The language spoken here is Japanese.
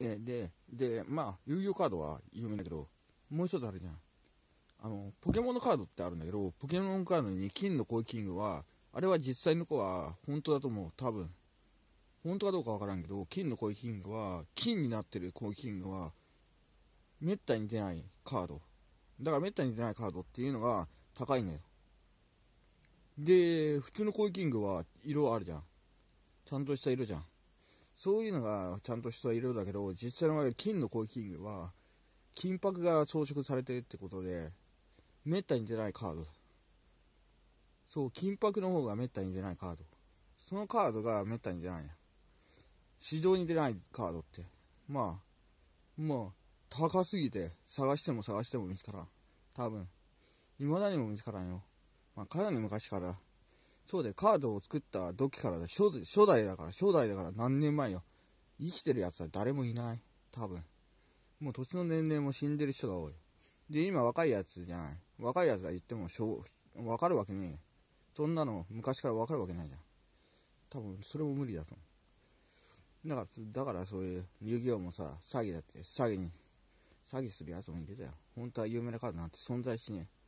えで、で、まあ、遊戯王カードは有名だけど、もう一つあるじゃん。あの、ポケモンのカードってあるんだけど、ポケモンカードに金のコイキングは、あれは実際の子は本当だと思う、多分。本当かどうかわからんけど、金のコイキングは、金になってるコイキングは、めったに出ないカード。だからめったに出ないカードっていうのが高いのよ。で、普通のコイキングは色あるじゃん。ちゃんとした色じゃん。そういうのがちゃんとした色だけど、実際の場合、金のコイキングは、金箔が装飾されてるってことで、めったに出ないカード。そう、金箔の方がめったに出ないカード。そのカードがめったに出ないや。市場に出ないカードって。まあ、まあ、高すぎて、探しても探しても見つからん。多分。未だにも見つからんよ。まあ、かなり昔からそうだよ、カードを作った時からだ初、初代だから、初代だから何年前よ。生きてるやつは誰もいない。多分。もう土地の年齢も死んでる人が多い。で、今若いやつじゃない。若いやつが言ってもしょう、わかるわけねえそんなの昔からわかるわけないじゃん。多分、それも無理だと思う。だから、だからそういう遊戯王もさ、詐欺だって、詐欺に、詐欺するやつもいるだよ。本当は有名なカードなんて存在しねえ。